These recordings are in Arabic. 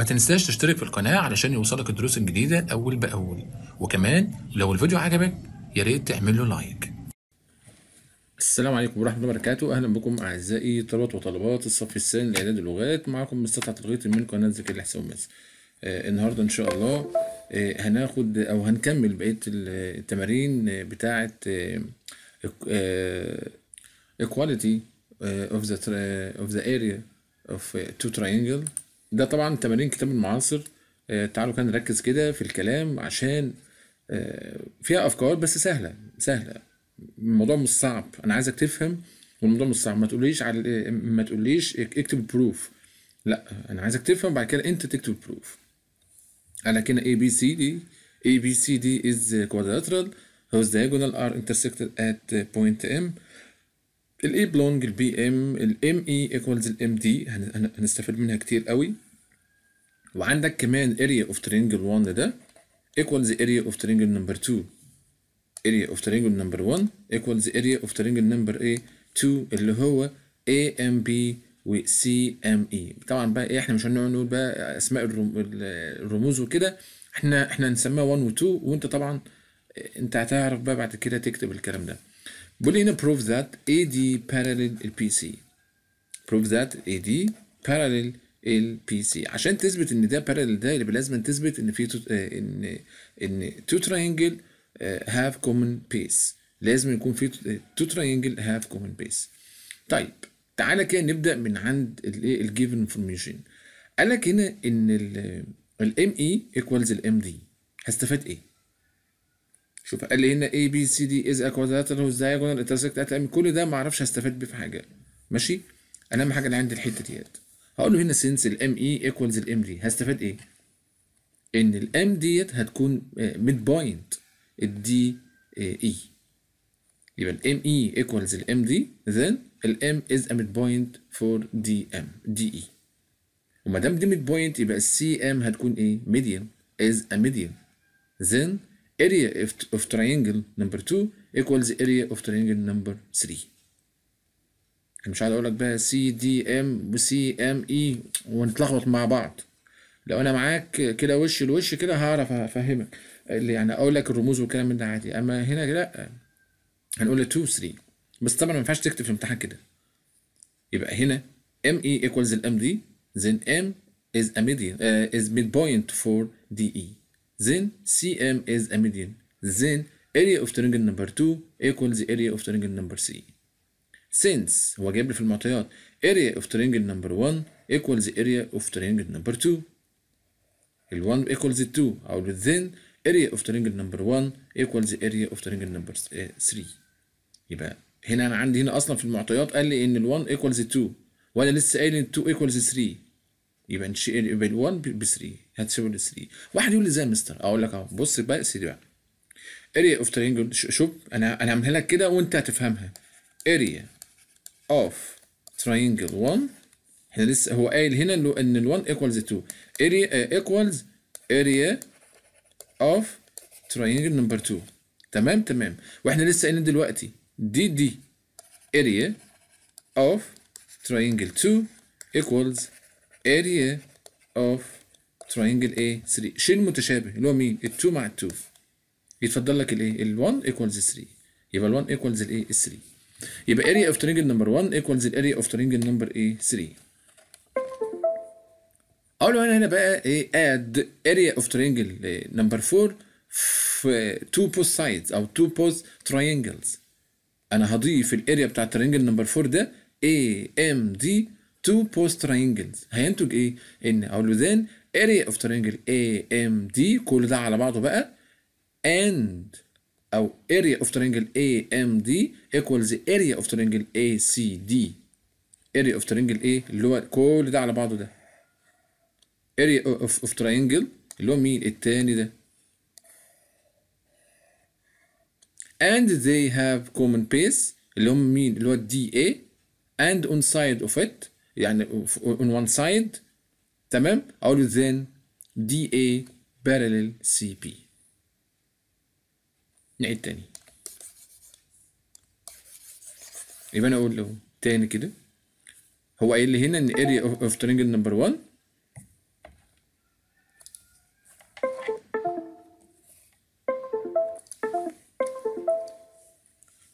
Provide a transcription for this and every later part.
ما تنساش تشترك في القناة علشان يوصلك الدروس الجديدة أول بأول وكمان لو الفيديو عجبك يا ريت تعمل له لايك السلام عليكم ورحمة الله وبركاته أهلا بكم أعزائي طلبة وطلبات الصف الثاني لإعداد اللغات معكم مستطع تلغيط من قناة زكي الحساب مصر آه النهاردة إن شاء الله آه هناخد أو هنكمل بقية التمارين آه، بتاعة آه, آه، equality آه، of the of the area of two triangles ده طبعا تمارين كتاب المعاصر آه، تعالوا كان نركز كده في الكلام عشان آه، فيها افكار بس سهله سهله الموضوع مش صعب انا عايزك تفهم والموضوع مش صعب ما تقوليش على آه، ما تقوليش اكتب بروف لا انا عايزك تفهم بعد كده انت تكتب بروف على كده اي بي سي دي اي بي سي دي از quadrilateral هوز دايجونال ار انترسكتد ات بوينت ام الاي بلونج البي ام الام اي ايكوالز الام دي هنستفيد منها كتير قوي وعندك كمان اريا اوف ترينجل 1 ده ايكوالز اريا اوف ترينجل نمبر 2 اريا اوف ترينجل نمبر 1 ايكوالز اريا اوف ترينجل نمبر ايه 2 اللي هو اي ام بي وسي ام اي طبعا بقى ايه احنا مش هنقعد نقول بقى اسماء الرموز وكده احنا احنا نسميها 1 و2 وانت طبعا إيه، انت هتعرف بقى بعد كده تكتب الكلام ده هنا prove that AD parallel البي سي prove that AD parallel البي سي عشان تثبت ان ده parallel ده يبقى لازم تثبت ان في آه، ان ان two triangle آه، have common base لازم يكون في آه، two triangle have common base طيب تعالى كده نبدا من عند الايه الجيفن انفورميشن قال لك هنا ان الام اي ايكوالز الام دي هستفاد ايه شوف قال لي هنا اي بي سي دي از diagonal intersect at M كل ده ما اعرفش هستفاد بيه في حاجه ماشي أنا اهم حاجه انا عندي الحته ديت هقول له هنا M الام اي ايكوالز الام دي هستفاد ايه ان الام ديت هتكون ميد آه، بوينت D آه، E يبقى الام اي ايكوالز الام دي ال الام از ا ميد بوينت فور دي ام دي E وما دام دي ميد بوينت يبقى السي ام هتكون ايه ميديان از ا ميديان then area of triangle number 2 equals area of triangle number 3 مش عايز اقول لك بقى سي دي ام وسي ام اي ونتلخبط مع بعض لو انا معاك كده وش لوش كده هعرف افهمك يعني اقول لك الرموز والكلام من ده عادي اما هنا لا هنقول 2 3 بس طبعا ما ينفعش تكتب في الامتحان كده يبقى هنا ام اي e equals الام دي then m is a median uh, is midpoint for de Then Cm is a median. Then area of triangle number 2 equals the area of triangle number c Since هو جايب لي في المعطيات area of triangle number 1 equals the area of triangle number 2 ال 1 equals 2 أو then area of triangle number 1 equals the area of triangle number 3 يبقى هنا أنا عندي هنا أصلا في المعطيات قال لي إن ال 1 equals 2 وأنا لسه قايل ان 2 equals 3 يبقى نشيل يبقى ال 1 ب 3 هتساوي ال 3 واحد يقول لي ازاي يا مستر اقول لك اهو بص بقى سيدي بقى اريا اوف ترينجل شوف انا انا هعملها لك كده وانت هتفهمها اريا اوف ترينجل 1 احنا لسه هو قايل هنا ان ال 1 ايكوالز 2 اريا ايكوالز اريا اوف ترينجل نمبر 2 تمام تمام واحنا لسه قايلين دلوقتي دي دي اريا اوف ترينجل 2 ايكوالز area of triangle A3 شيل متشابه اللي هو مين؟ ال 2 مع ال 2 يتفضل لك الايه؟ ال 1 equals 3 يبقى ال 1 equals الايه؟ ال 3 يبقى area of triangle number 1 equals area of triangle number A 3 اقول له انا هنا بقى ايه add area of triangle number 4 في two post sides او two post triangles انا هضيف الاريا بتاع triangle number 4 ده A M D two post triangles هينتج ايه؟ ان او within area of triangle AMD كل ده على بعضه بقى and او area of triangle AMD equals area of triangle ACD area of triangle ايه؟ اللي هو كل ده على بعضه ده area of, of triangle اللي هو مين؟ التاني ده and they have common base اللي هم مين؟ اللي هو الدي اي and on side of it يعني on one side تمام اقول له then DA parallel CP نعيد تاني يبقى انا اقول له تاني كده هو قايل لي هنا ان area of triangle number 1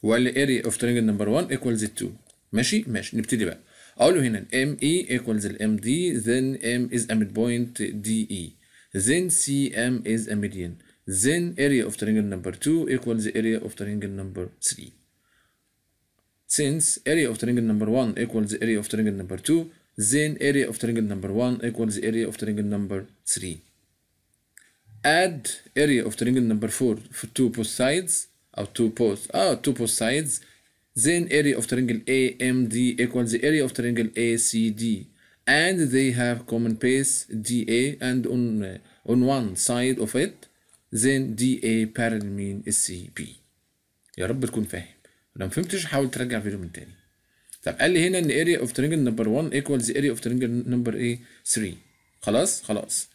وقال لي area of triangle number 1 equals 2 ماشي ماشي نبتدي بقى اقول له هنا ME equals ال MD then M is a midpoint DE then CM is a median then area of triangle number 2 equals the area of triangle number 3 since area of triangle number 1 equals the area of triangle number 2 then area of triangle number 1 equals the area of triangle number 3 add area of triangle number 4 to both sides or two posts, oh, ah, two post sides then area of triangle AMD equals the area of triangle ACD and they have common base DA and on uh, on one side of it then DA parallel mean CB يا رب تكون فاهم لو ما فهمتش حاول ترجع فيديو من تاني طب قال لي هنا ان area of triangle number 1 equals the area of triangle number A 3 خلاص خلاص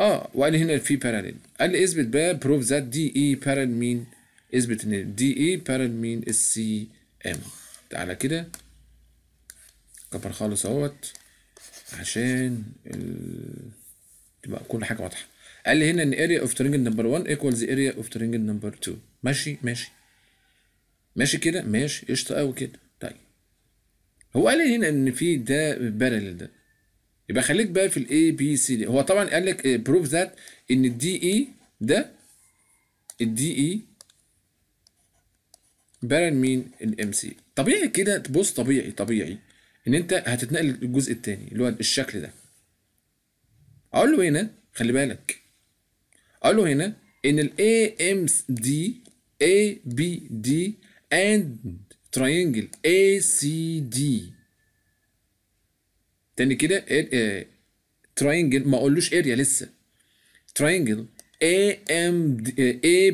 اه وقال لي هنا في parallel قال لي اثبت بقى prove that DE parallel mean اثبت ان دي اي بارل مين السي ام تعالى كده كبر خالص اهوت عشان تبقى كل حاجه واضحه قال لي هنا ان اريا اوف ترينجل نمبر 1 equals اريا اوف ترينجل نمبر 2 ماشي ماشي ماشي كده ماشي قشطه قوي كده طيب هو قال لي هنا ان في ده بارل ده يبقى خليك بقى في الاي بي سي دي هو طبعا قال لك بروف eh, ذات ان الدي اي e ده الدي اي بارن مين الام سي طبيعي كده تبص طبيعي طبيعي ان انت هتتنقل للجزء الثاني اللي هو الشكل ده اقول له هنا خلي بالك اقول له هنا ان ام دي بي دي اند تراينجل اي سي دي تاني كده تراينجل آه، ما اقولوش اريا لسه تراينجل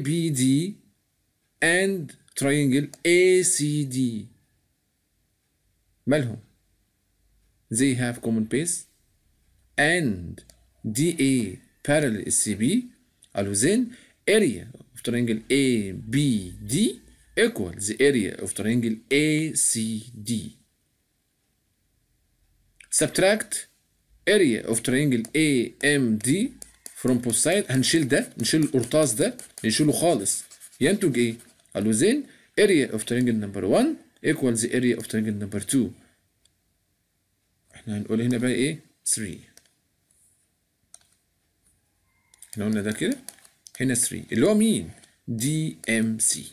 بي دي اند تراينجل اي سي دي مالهم they have common base and DA parallel is CB قالوا then area of triangle ABD equal the area of triangle ACD subtract area of triangle AMD from both sides هنشيل ده نشيل القرطاس ده نشيله خالص ينتج ايه زين area of triangle number 1 equals area of triangle number 2 احنا هنقول هنا بقى ايه 3 احنا قلنا ده كده هنا 3 اللي هو مين دي ام سي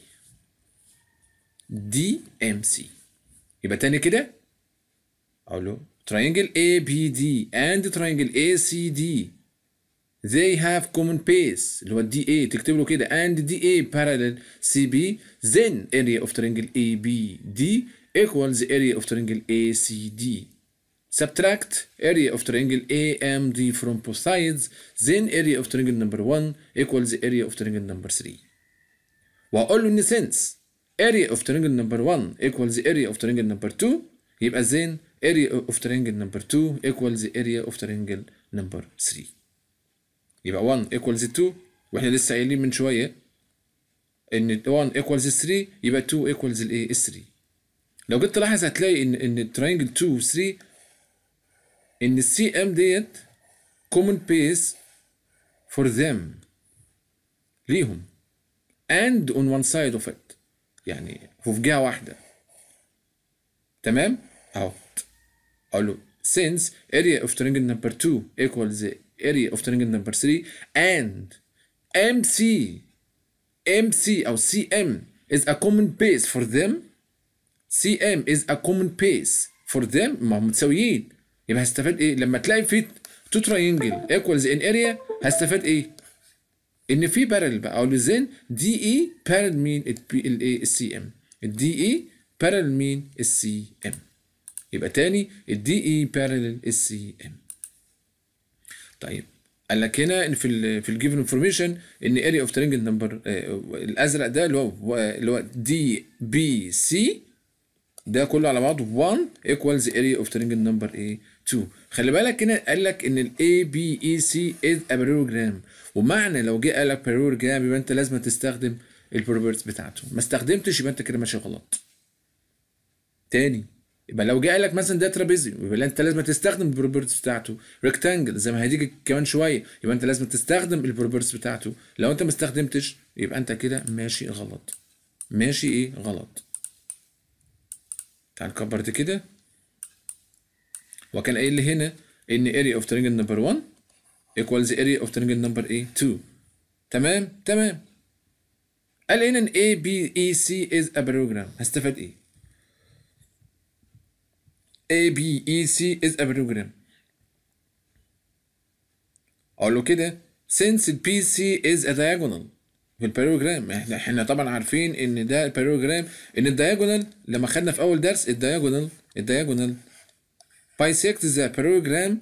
دي ام سي يبقى تاني كده اقول له triangle ABD and triangle ACD they have common base اللي هو الدي اي تكتب له كده and دي اي parallel سي بي then area of triangle ABD equals area of triangle ACD. subtract area of triangle AMD from both sides then area of triangle number 1 equals area of triangle number 3 وأقول له إن since area of triangle number 1 equals area of triangle number 2 يبقى then area of triangle number 2 equals area of triangle number 3 يبقى 1 ايكوالز 2 واحنا لسه قايلين من شويه ان 1 ايكوالز 3 يبقى 2 ايكوالز الايه 3 لو جيت تلاحظ هتلاقي ان ان ترينجل 2 و 3 ان السي ام ديت كومن بيس فور ذيم ليهم اند اون وان سايد اوف ات يعني في جهه واحده تمام اهو اقول له since area of triangle number 2 equals area of triangle number 3 and MC MC أو CM is a common base for them CM is a common base for them ما هم متساويين يبقى هستفاد ايه لما تلاقي في تو تراينجل equals in area هستفاد ايه ان في parallel بقى او لزين دي اي بارل مين الايه السي ام الدي اي بارل يبقى تاني الدي اي بارل السي طيب قال لك هنا إن في في الجيفن انفورميشن ان اريا اوف ترنجنت نمبر الازرق ده اللي هو اللي هو دي بي سي ده كله على بعضه 1 ايكوالز اريا اوف ترنجنت نمبر ايه 2 خلي بالك هنا قال لك ان الاي بي اي سي از ا باريروجرام ومعنى لو جه قال لك باريروجرام يبقى انت لازم تستخدم البروبرتس بتاعته ما استخدمتش يبقى انت كده ماشي غلط تاني يبقى لو جاي لك مثلا ده ترابيزي يبقى انت لازم تستخدم البروبرتيز بتاعته ريكتانجل زي ما هتيجي كمان شويه يبقى انت لازم تستخدم البروبرتيز بتاعته لو انت ما استخدمتش يبقى انت كده ماشي غلط ماشي ايه غلط تعال نكبر دي كده وكان قايل لي هنا ان اريا اوف ترينجل نمبر 1 ايكوالز اريا اوف ترينجل نمبر ايه 2 تمام تمام قال هنا ان اي بي اي سي از ا بروجرام هستفاد ايه ABC e, is a program اقول له كده since PC is a diagonal في الباريوجرام احنا احنا طبعا عارفين ان ده الباريوجرام ان الدياجونال لما خدنا في اول درس الدياجونال الدياجونال بايسكت ذا parallelogram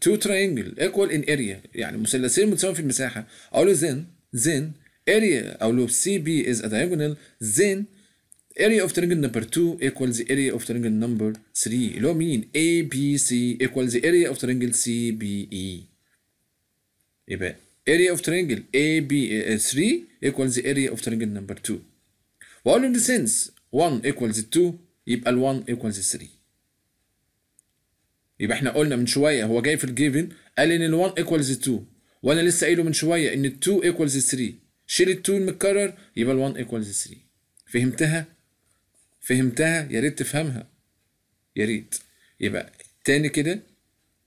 تو ترينجل ايكوال ان اريا يعني مثلثين متساويين في المساحه اقول له زين اريا او لو سي بي از ا diagonal زين area of triangle number 2 equals the area of triangle number 3 اللي هو مين ABC equals the area of triangle CBE يبقى area of triangle AB3 equals the area of triangle number 2 in the sense 1 equals 2 يبقى ال 1 equals 3 يبقى احنا قلنا من شوية هو جاي في الجيفن قال إن ال 1 equals 2 وأنا لسه قايله من شوية إن ال 2 equals 3 شيل ال 2 المتكرر يبقى ال 1 equals 3 فهمتها؟ فهمتها يا ريت تفهمها يا ريت يبقى تاني كده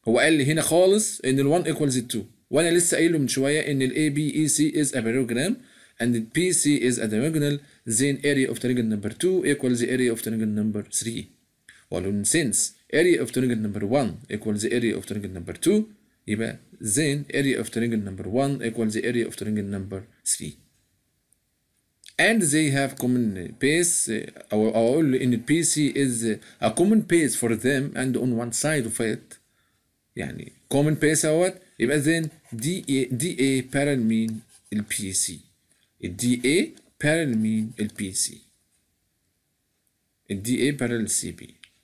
هو قال لي هنا خالص ان ال1 ايكوالز 2 وانا لسه قايله من شويه ان ال A B E C is a parallelogram and the P C is a diagonal then area of triangle number 2 equals the area of triangle number 3 وقالوا since area of triangle number 1 equals the area of triangle number 2 يبقى then area of triangle number 1 equals the area of triangle number 3 and they have common base او اقول ان البي PC is a common base for them and on one side of it يعني common base اهوت يبقى then DA DA parallel mean البي PC الدي parallel mean البي سي parallel سي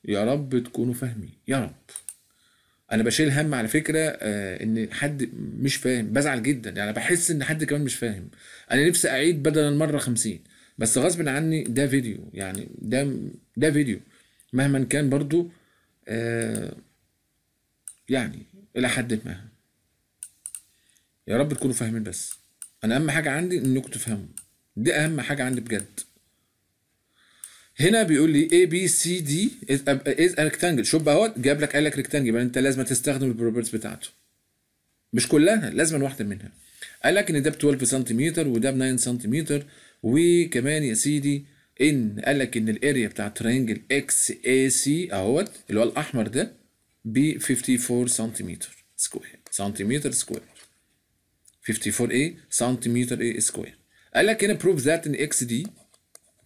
يا رب تكونوا فاهمين يا رب انا بشيل هم على فكره آه، ان حد مش فاهم بزعل جدا يعني بحس ان حد كمان مش فاهم انا نفسي اعيد بدل المره 50 بس غصب عني ده فيديو يعني ده ده فيديو مهما كان برضو آه، يعني الى حد ما يا رب تكونوا فاهمين بس انا اهم حاجه عندي انكم تفهموا دي اهم حاجه عندي بجد هنا بيقول لي اي بي سي دي از ريكتانجل شوف بقى اهوت جاب لك قال لك ريكتانجل يبقى انت لازم تستخدم البروبرتيز بتاعته مش كلها لازم واحده منها قال لك ان ده ب 12 سنتيمتر وده ب 9 سنتيمتر وكمان يا سيدي ان قال لك ان الاريا بتاع ترينجل اكس اي سي اهوت اللي هو الاحمر ده ب 54 سنتيمتر سكوير سنتيمتر سكوير 54 ايه سنتيمتر ايه سكوير قال لك هنا بروف ذات ان اكس دي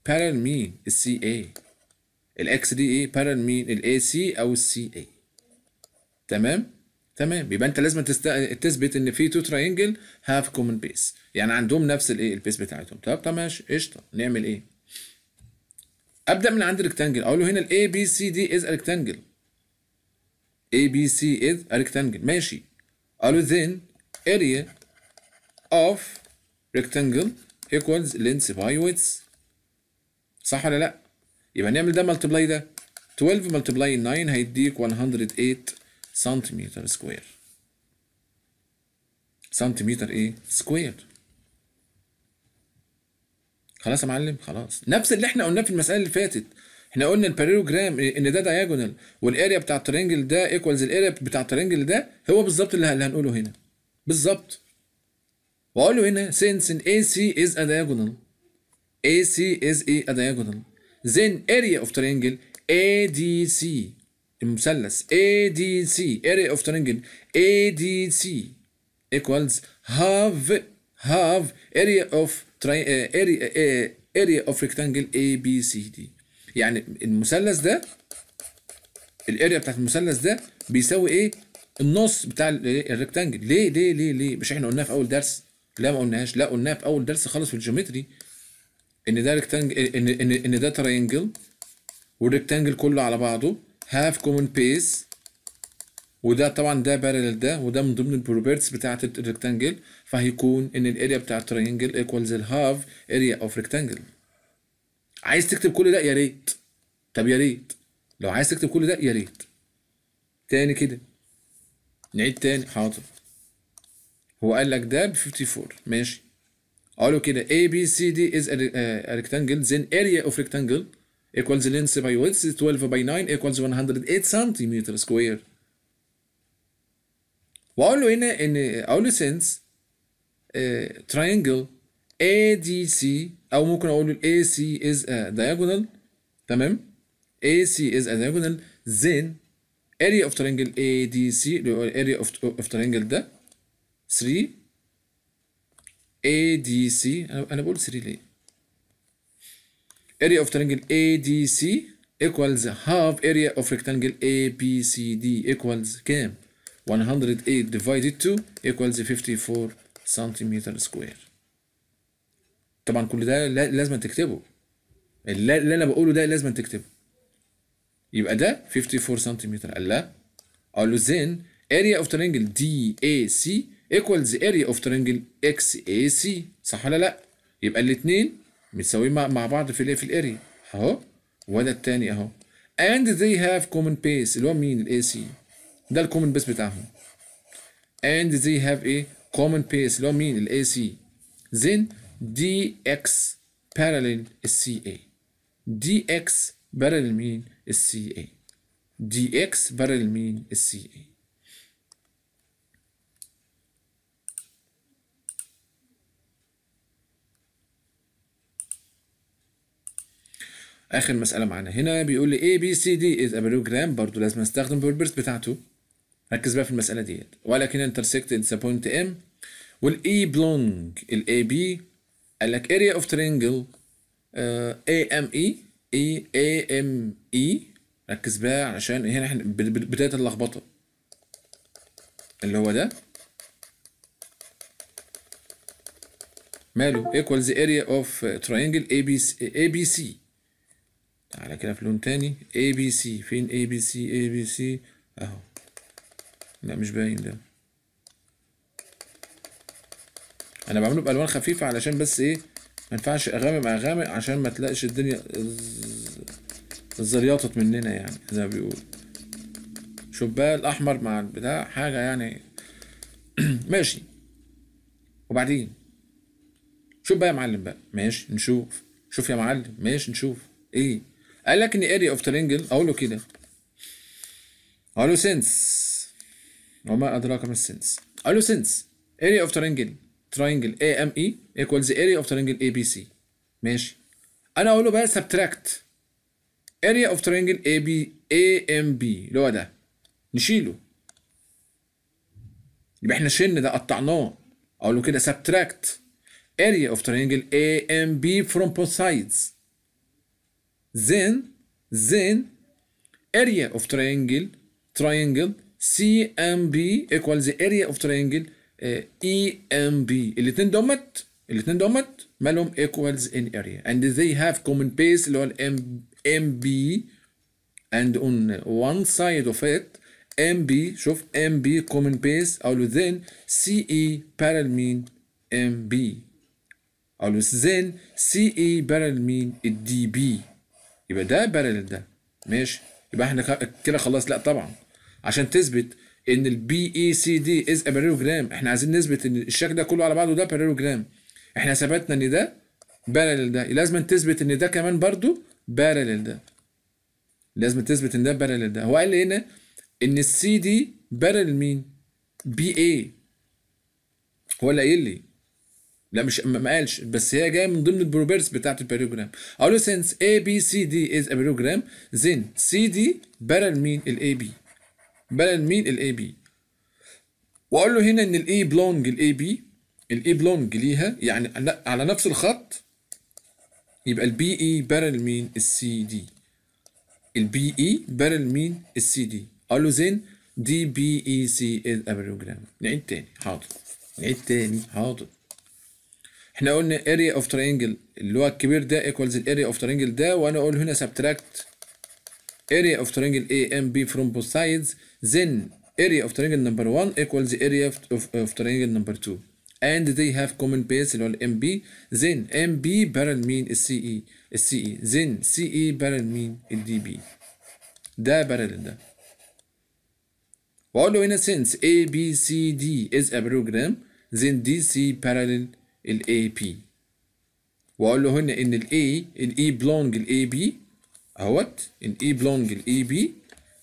بارل مين السي اي الاكس دي ايه بارل مين الاي سي او السي اي تمام تمام يبقى انت لازم تست... تثبت ان في تو تراينجل هاف كومن بيس يعني عندهم نفس الايه البيس بتاعتهم طب طب ماشي قشطه نعمل ايه ابدا من عند ريكتانجل اقول له هنا الاي بي سي دي از ريكتانجل اي بي سي از ريكتانجل ماشي قالوا ذن اريا اوف ريكتانجل ايكوالز لينث باي ويدث صح ولا لا يبقى نعمل ده ملتبلاي ده 12 ملتبلاي 9 هيديك 108 سنتيمتر سكوير سنتيمتر ايه سكوير خلاص يا معلم خلاص نفس اللي احنا قلناه في المساله اللي فاتت احنا قلنا الباريلوجرام ان ده دايجونال والاريا بتاع الترينجل ده ايكوالز الاريا بتاع الترينجل ده هو بالظبط اللي هنقوله هنا بالظبط واقول له هنا ان اي AC از ا diagonal AC is a, diagonal. Then area of triangle ADC المثلث ADC area of triangle ADC equals half half area of tri uh, area uh, area of rectangle ABCD يعني المثلث ده الاريا بتاعت المثلث ده بيساوي ايه النص بتاع الريكتانجل إيه؟ ليه ليه ليه ليه مش احنا قلناها في اول درس لا ما قلناهاش لا قلناها في اول درس خالص في الجيومتري ان ده ريكتانجل ان ان ان ده ترينجل والريكتانجل كله على بعضه هاف كومن بيس وده طبعا ده بارلل ده وده من ضمن البروبرتس بتاعت الريكتانجل فهيكون ان الاريا بتاع الترينجل ايكوالز الهاف اريا اوف ريكتانجل عايز تكتب كل ده يا ريت طب يا ريت لو عايز تكتب كل ده يا ريت تاني كده نعيد تاني حاضر هو قال لك ده ب 54 ماشي A B C ABCD is a rectangle then area of rectangle equals length by width 12 by 9 equals 108 سنتيمتر سكوير واقول له هنا ان اقول له since A triangle ADC او ممكن اقول له AC is a diagonal تمام AC is a diagonal then area of triangle ADC اللي هو area of, of triangle ده 3 ADC انا بقول 3 ليه area of triangle ADC equals half area of rectangle ABCD equals كام 108 divided 2 equals 54 سنتيمتر سكوير طبعا كل ده لازم تكتبه اللي انا بقوله ده لازم تكتبه يبقى ده 54 سنتيمتر قال لا اقول له زين area of triangle DAC equals area of triangle XAC صح ولا لا؟ يبقى الاثنين متساويين مع بعض في الايه في الاريا اهو وده الثاني اهو and they have common base اللي هو مين الاي سي ده الكومن بيس بتاعهم and they have a common base اللي هو مين الاي سي then dx parallel الCA dx parallel مين الCA dx parallel مين الCA اخر مساله معانا هنا بيقول لي اي بي سي دي از ابلوجرام برضه لازم استخدم البيربس بتاعته ركز بقى في المساله ديت ولكن انترسكت اتس بوينت ام والاي بلونج الاي بي قال لك اريا اوف ترينجل اي ام اي اي ام اي ركز بقى علشان هنا احنا بدايه اللخبطه اللي هو ده ماله ايكوالز اريا اوف ترينجل اي بي ABC تعالى كده في لون تاني اي بي سي فين اي بي سي اي بي سي اهو لا مش باين ده انا بعمله بالوان خفيفه علشان بس ايه ما ينفعش اغامق اغامق عشان ما تلاقيش الدنيا الزليطت مننا يعني زي ما بيقول شبال الاحمر مع البتاع حاجه يعني ماشي وبعدين شوف بقى يا معلم بقى ماشي نشوف شوف يا معلم ماشي نشوف ايه قال لك ان اريا اوف ترينجل اقول له كده اقول له سنس وما ادراك ما السنس اقول له سنس اريا اوف ترينجل ترينجل اي ام اي ايكوالز اريا اوف ترينجل اي بي سي ماشي انا اقول له بقى سبتراكت اريا اوف ترينجل اي بي اي ام بي اللي هو ده نشيله يبقى احنا شلنا ده قطعناه اقول له كده سبتراكت اريا اوف ترينجل اي ام بي فروم بوث سايدز then then area of triangle triangle CMB equal the area of triangle uh, EMB الاثنين دومت الاثنين دومت مالهم equals in area and they have common base اللي هو الام ام and on one side of it ام بي شوف ام بي common base او then سي اي parallel mean ام بي او then سي اي parallel mean الدي بي يبقى ده بارلل ده ماشي يبقى احنا كده خلاص لا طبعا عشان تثبت ان البي اي سي دي از بارالوجرام احنا عايزين نثبت ان الشكل ده كله على بعضه ده باريلوجرام احنا ثبتنا ان ده بارلل ده لازم تثبت ان ده كمان برضو بارلل ده لازم تثبت ان ده بارلل ده هو قال لي هنا ان السي دي بارلل مين بي اي هو اللي قايل لي لا مش ما قالش بس هي جايه من ضمن البروبيرس بتاعت الباريوجرام اقول له سينس A B C D از a parallelogram سي دي D مين الاي بي parallel مين الاي بي واقول له هنا ان الاي بلونج الاي بي الاي بلونج ليها يعني على نفس الخط يبقى البي اي parallel مين السي دي البي اي parallel مين السي دي اقول له زين دي بي اي سي از a نعيد تاني حاضر نعيد تاني حاضر احنا قلنا area of triangle اللي هو الكبير ده equals area of triangle ده وانا اقول هنا subtract area of triangle A and B from both sides then area of triangle number 1 equals area of, of, of triangle number 2 and they have common base اللي هو MB then MB parallel mean CE اي then CE parallel mean DB ده parallel ده واقول له هنا since ABCD is a program then DC parallel A P واقول له هنا ان E الاي بلونج A B اهوت الاي e بلونج A B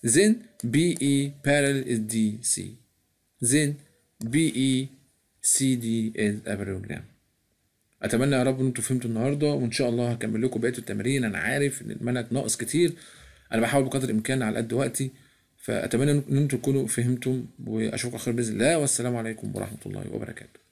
then B E parallel is C سي then B E C D is a parallelogram اتمنى يا رب ان انتوا فهمتوا النهارده وان شاء الله هكمل لكم بقيه التمارين انا عارف ان المنهج ناقص كتير انا بحاول بقدر الامكان على قد وقتي فاتمنى ان انتوا تكونوا فهمتم واشوفكم على خير باذن الله والسلام عليكم ورحمه الله وبركاته